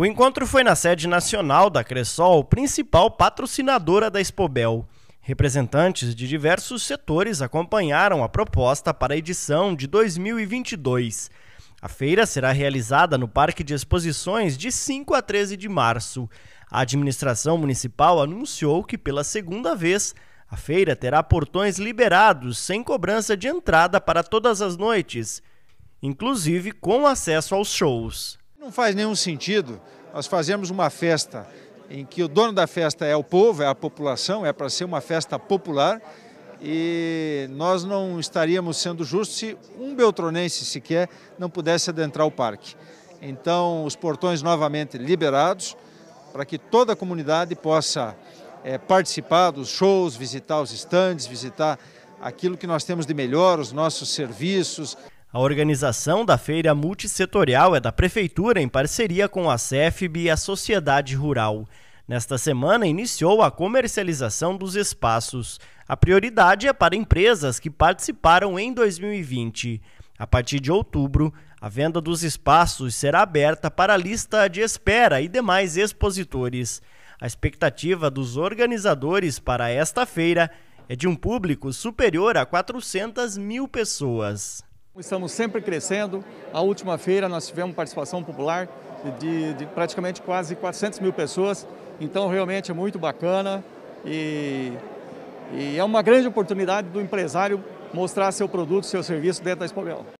O encontro foi na sede nacional da Cressol, principal patrocinadora da Expobel. Representantes de diversos setores acompanharam a proposta para a edição de 2022. A feira será realizada no Parque de Exposições de 5 a 13 de março. A administração municipal anunciou que, pela segunda vez, a feira terá portões liberados, sem cobrança de entrada para todas as noites, inclusive com acesso aos shows. Não faz nenhum sentido nós fazermos uma festa em que o dono da festa é o povo, é a população, é para ser uma festa popular e nós não estaríamos sendo justos se um beltronense sequer não pudesse adentrar o parque. Então, os portões novamente liberados para que toda a comunidade possa é, participar dos shows, visitar os estandes, visitar aquilo que nós temos de melhor, os nossos serviços. A organização da feira multissetorial é da Prefeitura em parceria com a CEFB e a Sociedade Rural. Nesta semana iniciou a comercialização dos espaços. A prioridade é para empresas que participaram em 2020. A partir de outubro, a venda dos espaços será aberta para a lista de espera e demais expositores. A expectativa dos organizadores para esta feira é de um público superior a 400 mil pessoas. Estamos sempre crescendo. A última feira nós tivemos participação popular de, de praticamente quase 400 mil pessoas. Então, realmente é muito bacana e, e é uma grande oportunidade do empresário mostrar seu produto, seu serviço dentro da Expobel.